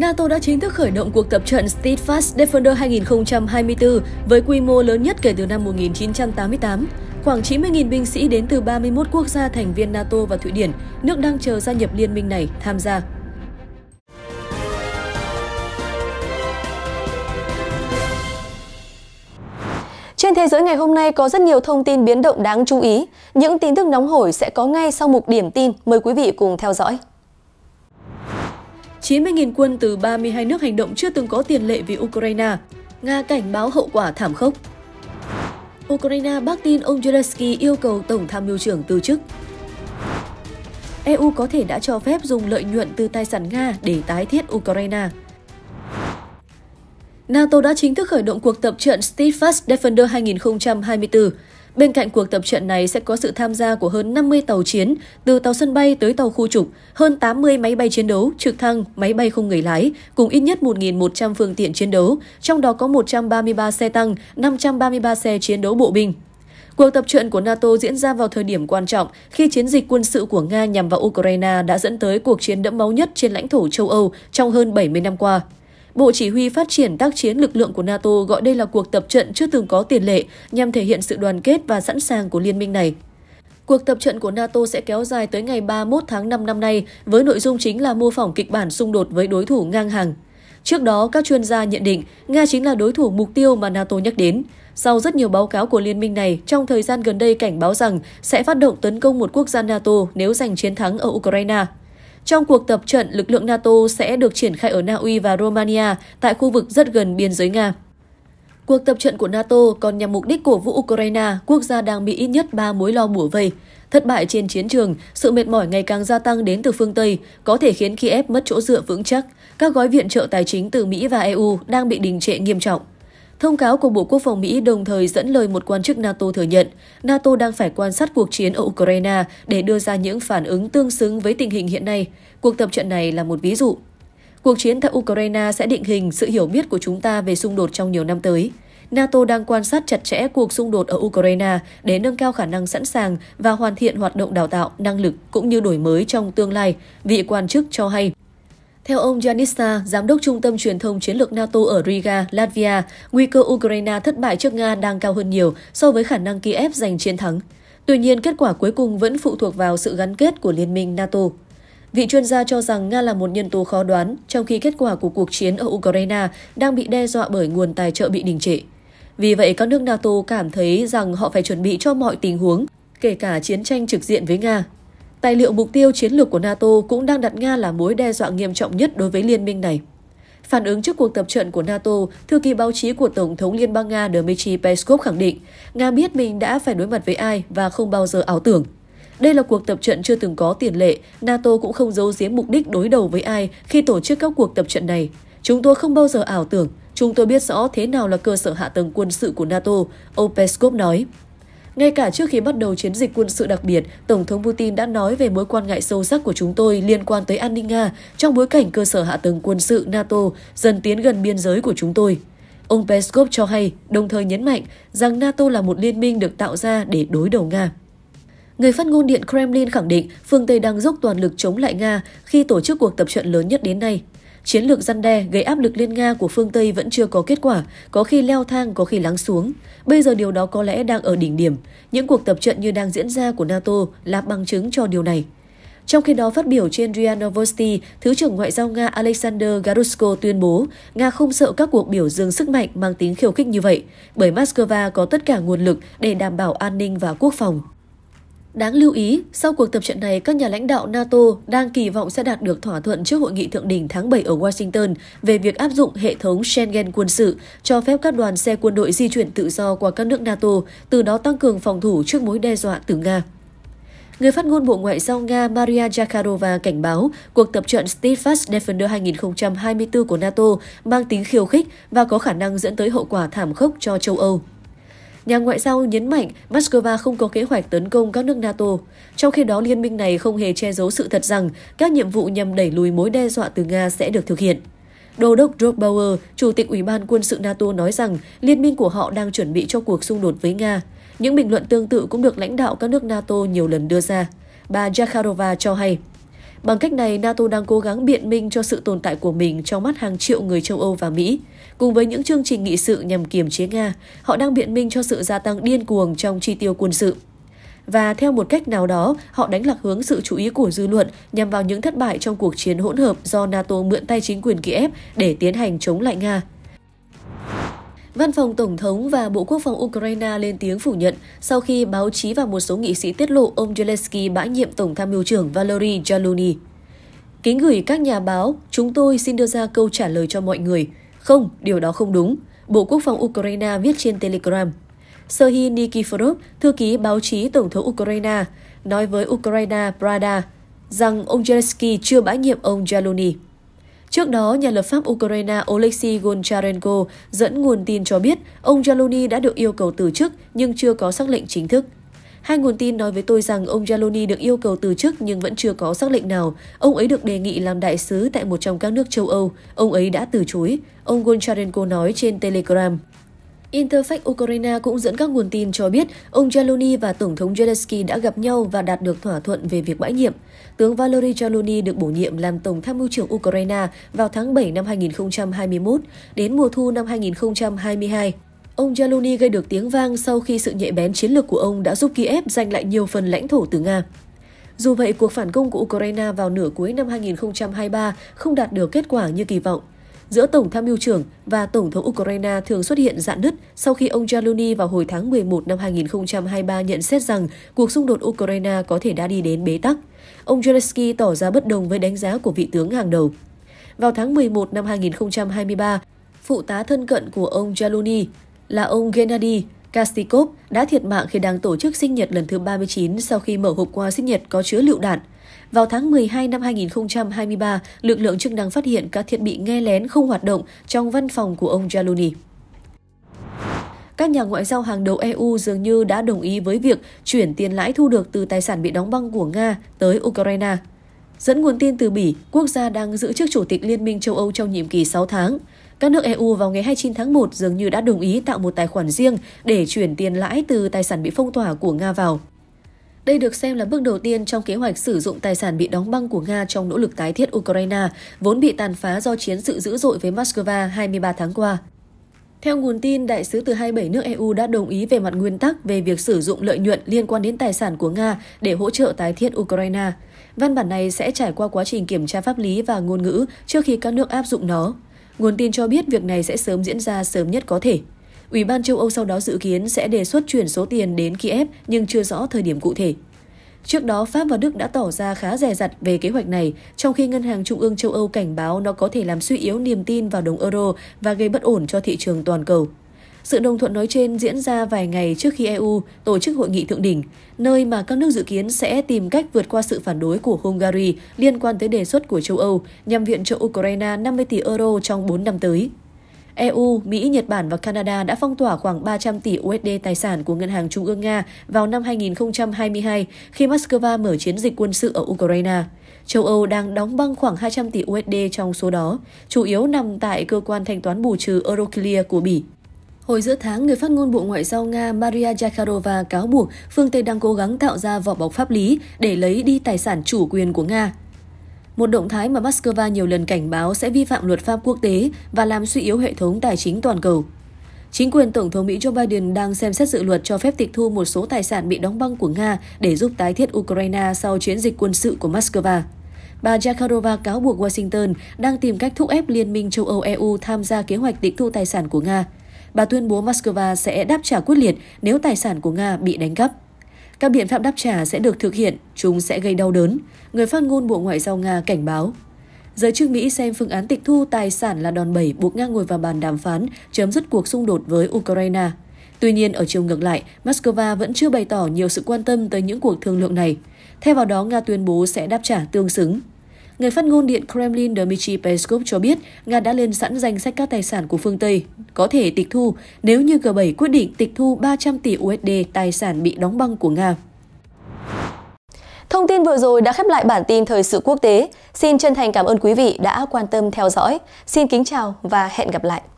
NATO đã chính thức khởi động cuộc tập trận Steadfast Defender 2024 với quy mô lớn nhất kể từ năm 1988. Khoảng 90.000 binh sĩ đến từ 31 quốc gia thành viên NATO và Thụy Điển, nước đang chờ gia nhập liên minh này, tham gia. Trên thế giới ngày hôm nay có rất nhiều thông tin biến động đáng chú ý. Những tin tức nóng hổi sẽ có ngay sau mục điểm tin. Mời quý vị cùng theo dõi. 90.000 quân từ 32 nước hành động chưa từng có tiền lệ vì Ukraine. Nga cảnh báo hậu quả thảm khốc. Ukraine bác tin ông Zelensky yêu cầu Tổng tham mưu trưởng từ chức. EU có thể đã cho phép dùng lợi nhuận từ tài sản Nga để tái thiết Ukraine. NATO đã chính thức khởi động cuộc tập trận Steadfast Defender 2024. Bên cạnh cuộc tập trận này sẽ có sự tham gia của hơn 50 tàu chiến, từ tàu sân bay tới tàu khu trục, hơn 80 máy bay chiến đấu, trực thăng, máy bay không người lái, cùng ít nhất 1.100 phương tiện chiến đấu, trong đó có 133 xe tăng, 533 xe chiến đấu bộ binh. Cuộc tập trận của NATO diễn ra vào thời điểm quan trọng khi chiến dịch quân sự của Nga nhằm vào Ukraine đã dẫn tới cuộc chiến đẫm máu nhất trên lãnh thổ châu Âu trong hơn 70 năm qua. Bộ Chỉ huy Phát triển Tác chiến lực lượng của NATO gọi đây là cuộc tập trận chưa từng có tiền lệ nhằm thể hiện sự đoàn kết và sẵn sàng của liên minh này. Cuộc tập trận của NATO sẽ kéo dài tới ngày 31 tháng 5 năm nay với nội dung chính là mô phỏng kịch bản xung đột với đối thủ ngang hàng. Trước đó, các chuyên gia nhận định Nga chính là đối thủ mục tiêu mà NATO nhắc đến. Sau rất nhiều báo cáo của liên minh này, trong thời gian gần đây cảnh báo rằng sẽ phát động tấn công một quốc gia NATO nếu giành chiến thắng ở Ukraine. Trong cuộc tập trận, lực lượng NATO sẽ được triển khai ở Na Uy và Romania tại khu vực rất gần biên giới Nga. Cuộc tập trận của NATO còn nhằm mục đích cổ vũ Ukraine, quốc gia đang bị ít nhất 3 mối lo bủa vây. Thất bại trên chiến trường, sự mệt mỏi ngày càng gia tăng đến từ phương Tây, có thể khiến Kiev mất chỗ dựa vững chắc. Các gói viện trợ tài chính từ Mỹ và EU đang bị đình trệ nghiêm trọng. Thông cáo của Bộ Quốc phòng Mỹ đồng thời dẫn lời một quan chức NATO thừa nhận NATO đang phải quan sát cuộc chiến ở Ukraine để đưa ra những phản ứng tương xứng với tình hình hiện nay. Cuộc tập trận này là một ví dụ. Cuộc chiến tại Ukraine sẽ định hình sự hiểu biết của chúng ta về xung đột trong nhiều năm tới. NATO đang quan sát chặt chẽ cuộc xung đột ở Ukraine để nâng cao khả năng sẵn sàng và hoàn thiện hoạt động đào tạo, năng lực cũng như đổi mới trong tương lai, vị quan chức cho hay. Theo ông Janista, giám đốc trung tâm truyền thông chiến lược NATO ở Riga, Latvia, nguy cơ Ukraine thất bại trước Nga đang cao hơn nhiều so với khả năng Kiev giành chiến thắng. Tuy nhiên, kết quả cuối cùng vẫn phụ thuộc vào sự gắn kết của Liên minh NATO. Vị chuyên gia cho rằng Nga là một nhân tố khó đoán, trong khi kết quả của cuộc chiến ở Ukraine đang bị đe dọa bởi nguồn tài trợ bị đình trệ. Vì vậy, các nước NATO cảm thấy rằng họ phải chuẩn bị cho mọi tình huống, kể cả chiến tranh trực diện với Nga. Tài liệu mục tiêu chiến lược của NATO cũng đang đặt Nga là mối đe dọa nghiêm trọng nhất đối với liên minh này. Phản ứng trước cuộc tập trận của NATO, thư ký báo chí của Tổng thống Liên bang Nga Dmitry Peskov khẳng định Nga biết mình đã phải đối mặt với ai và không bao giờ ảo tưởng. Đây là cuộc tập trận chưa từng có tiền lệ, NATO cũng không giấu giếm mục đích đối đầu với ai khi tổ chức các cuộc tập trận này. Chúng tôi không bao giờ ảo tưởng, chúng tôi biết rõ thế nào là cơ sở hạ tầng quân sự của NATO, ông Peskov nói. Ngay cả trước khi bắt đầu chiến dịch quân sự đặc biệt, Tổng thống Putin đã nói về mối quan ngại sâu sắc của chúng tôi liên quan tới an ninh Nga trong bối cảnh cơ sở hạ tầng quân sự NATO dần tiến gần biên giới của chúng tôi. Ông Peskov cho hay, đồng thời nhấn mạnh rằng NATO là một liên minh được tạo ra để đối đầu Nga. Người phát ngôn điện Kremlin khẳng định phương Tây đang dốc toàn lực chống lại Nga khi tổ chức cuộc tập trận lớn nhất đến nay Chiến lược răn đe gây áp lực lên Nga của phương Tây vẫn chưa có kết quả, có khi leo thang, có khi lắng xuống. Bây giờ điều đó có lẽ đang ở đỉnh điểm. Những cuộc tập trận như đang diễn ra của NATO là bằng chứng cho điều này. Trong khi đó, phát biểu trên RIA Novosti, Thứ trưởng Ngoại giao Nga Alexander Garusko tuyên bố Nga không sợ các cuộc biểu dương sức mạnh mang tính khiêu khích như vậy, bởi Moscow có tất cả nguồn lực để đảm bảo an ninh và quốc phòng. Đáng lưu ý, sau cuộc tập trận này, các nhà lãnh đạo NATO đang kỳ vọng sẽ đạt được thỏa thuận trước hội nghị thượng đỉnh tháng 7 ở Washington về việc áp dụng hệ thống Schengen quân sự, cho phép các đoàn xe quân đội di chuyển tự do qua các nước NATO, từ đó tăng cường phòng thủ trước mối đe dọa từ Nga. Người phát ngôn Bộ Ngoại giao Nga Maria Zakharova cảnh báo cuộc tập trận Steadfast Defender 2024 của NATO mang tính khiêu khích và có khả năng dẫn tới hậu quả thảm khốc cho châu Âu. Nhà ngoại giao nhấn mạnh Moscow không có kế hoạch tấn công các nước NATO, trong khi đó liên minh này không hề che giấu sự thật rằng các nhiệm vụ nhằm đẩy lùi mối đe dọa từ Nga sẽ được thực hiện. Đô đốc Rob Bauer, Chủ tịch Ủy ban quân sự NATO nói rằng liên minh của họ đang chuẩn bị cho cuộc xung đột với Nga. Những bình luận tương tự cũng được lãnh đạo các nước NATO nhiều lần đưa ra. Bà Zakharova cho hay, Bằng cách này, NATO đang cố gắng biện minh cho sự tồn tại của mình trong mắt hàng triệu người châu Âu và Mỹ. Cùng với những chương trình nghị sự nhằm kiềm chế Nga, họ đang biện minh cho sự gia tăng điên cuồng trong chi tiêu quân sự. Và theo một cách nào đó, họ đánh lạc hướng sự chú ý của dư luận nhằm vào những thất bại trong cuộc chiến hỗn hợp do NATO mượn tay chính quyền Kiev để tiến hành chống lại Nga. Văn phòng Tổng thống và Bộ Quốc phòng Ukraine lên tiếng phủ nhận sau khi báo chí và một số nghị sĩ tiết lộ ông Zelensky bãi nhiệm Tổng tham mưu trưởng Valery Zalony. Kính gửi các nhà báo, chúng tôi xin đưa ra câu trả lời cho mọi người. Không, điều đó không đúng. Bộ Quốc phòng Ukraine viết trên Telegram. Serhiy Nikiforov, thư ký báo chí Tổng thống Ukraine, nói với Ukraine Prada rằng ông Zelensky chưa bãi nhiệm ông Jaloni. Trước đó, nhà lập pháp Ukraine Oleksiy Goncharenko dẫn nguồn tin cho biết ông Yaloni đã được yêu cầu từ chức nhưng chưa có xác lệnh chính thức. Hai nguồn tin nói với tôi rằng ông Yaloni được yêu cầu từ chức nhưng vẫn chưa có xác lệnh nào. Ông ấy được đề nghị làm đại sứ tại một trong các nước châu Âu. Ông ấy đã từ chối, ông Goncharenko nói trên Telegram. Interfax Ukraine cũng dẫn các nguồn tin cho biết ông Zelensky và Tổng thống Zelensky đã gặp nhau và đạt được thỏa thuận về việc bãi nhiệm. Tướng Valery Zelensky được bổ nhiệm làm Tổng tham mưu trưởng Ukraine vào tháng 7 năm 2021 đến mùa thu năm 2022. Ông Zelensky gây được tiếng vang sau khi sự nhạy bén chiến lược của ông đã giúp Kiev giành lại nhiều phần lãnh thổ từ Nga. Dù vậy, cuộc phản công của Ukraine vào nửa cuối năm 2023 không đạt được kết quả như kỳ vọng giữa Tổng tham mưu trưởng và Tổng thống Ukraine thường xuất hiện dạn nứt sau khi ông Zelensky vào hồi tháng 11 năm 2023 nhận xét rằng cuộc xung đột Ukraine có thể đã đi đến bế tắc. Ông Zelensky tỏ ra bất đồng với đánh giá của vị tướng hàng đầu. Vào tháng 11 năm 2023, phụ tá thân cận của ông Zelensky là ông Gennady Kastikov đã thiệt mạng khi đang tổ chức sinh nhật lần thứ 39 sau khi mở hộp quà sinh nhật có chứa lựu đạn – vào tháng 12 năm 2023, lực lượng chức năng phát hiện các thiết bị nghe lén không hoạt động trong văn phòng của ông Jaloni các nhà ngoại giao hàng đầu EU dường như đã đồng ý với việc chuyển tiền lãi thu được từ tài sản bị đóng băng của Nga tới Ukraine. Dẫn nguồn tin từ Bỉ, quốc gia đang giữ chức chủ tịch Liên minh châu Âu trong nhiệm kỳ 6 tháng. Các nước EU vào ngày 29 tháng 1 dường như đã đồng ý tạo một tài khoản riêng để chuyển tiền lãi từ tài sản bị phong tỏa của Nga vào. Đây được xem là bước đầu tiên trong kế hoạch sử dụng tài sản bị đóng băng của Nga trong nỗ lực tái thiết Ukraine, vốn bị tàn phá do chiến sự dữ dội với Moscow 23 tháng qua. Theo nguồn tin, đại sứ từ 27 nước EU đã đồng ý về mặt nguyên tắc về việc sử dụng lợi nhuận liên quan đến tài sản của Nga để hỗ trợ tái thiết Ukraine. Văn bản này sẽ trải qua quá trình kiểm tra pháp lý và ngôn ngữ trước khi các nước áp dụng nó. Nguồn tin cho biết việc này sẽ sớm diễn ra sớm nhất có thể. Ủy ban châu Âu sau đó dự kiến sẽ đề xuất chuyển số tiền đến Kiev nhưng chưa rõ thời điểm cụ thể. Trước đó, Pháp và Đức đã tỏ ra khá rè rặt về kế hoạch này, trong khi Ngân hàng Trung ương châu Âu cảnh báo nó có thể làm suy yếu niềm tin vào đồng euro và gây bất ổn cho thị trường toàn cầu. Sự đồng thuận nói trên diễn ra vài ngày trước khi EU tổ chức hội nghị thượng đỉnh, nơi mà các nước dự kiến sẽ tìm cách vượt qua sự phản đối của Hungary liên quan tới đề xuất của châu Âu nhằm viện trợ Ukraine 50 tỷ euro trong 4 năm tới. EU, Mỹ, Nhật Bản và Canada đã phong tỏa khoảng 300 tỷ USD tài sản của Ngân hàng Trung ương Nga vào năm 2022 khi Moscow mở chiến dịch quân sự ở Ukraine. Châu Âu đang đóng băng khoảng 200 tỷ USD trong số đó, chủ yếu nằm tại cơ quan thanh toán bù trừ Euroclear của Bỉ. Hồi giữa tháng, người phát ngôn Bộ Ngoại giao Nga Maria Zakharova cáo buộc phương Tây đang cố gắng tạo ra vỏ bọc pháp lý để lấy đi tài sản chủ quyền của Nga một động thái mà Moscow nhiều lần cảnh báo sẽ vi phạm luật pháp quốc tế và làm suy yếu hệ thống tài chính toàn cầu. Chính quyền Tổng thống Mỹ Joe Biden đang xem xét dự luật cho phép tịch thu một số tài sản bị đóng băng của Nga để giúp tái thiết Ukraine sau chiến dịch quân sự của Moscow. Bà Zakharova cáo buộc Washington đang tìm cách thúc ép Liên minh châu Âu-EU tham gia kế hoạch tịch thu tài sản của Nga. Bà tuyên bố Moscow sẽ đáp trả quyết liệt nếu tài sản của Nga bị đánh cắp. Các biện pháp đáp trả sẽ được thực hiện, chúng sẽ gây đau đớn, người phát ngôn Bộ Ngoại giao Nga cảnh báo. Giới chức Mỹ xem phương án tịch thu tài sản là đòn bẩy buộc Nga ngồi vào bàn đàm phán chấm dứt cuộc xung đột với Ukraine. Tuy nhiên, ở chiều ngược lại, Moscow vẫn chưa bày tỏ nhiều sự quan tâm tới những cuộc thương lượng này. Theo vào đó, Nga tuyên bố sẽ đáp trả tương xứng. Người phát ngôn Điện Kremlin Dmitry Peskov cho biết Nga đã lên sẵn danh sách các tài sản của phương Tây có thể tịch thu nếu như G7 quyết định tịch thu 300 tỷ USD tài sản bị đóng băng của Nga. Thông tin vừa rồi đã khép lại bản tin thời sự quốc tế. Xin chân thành cảm ơn quý vị đã quan tâm theo dõi. Xin kính chào và hẹn gặp lại.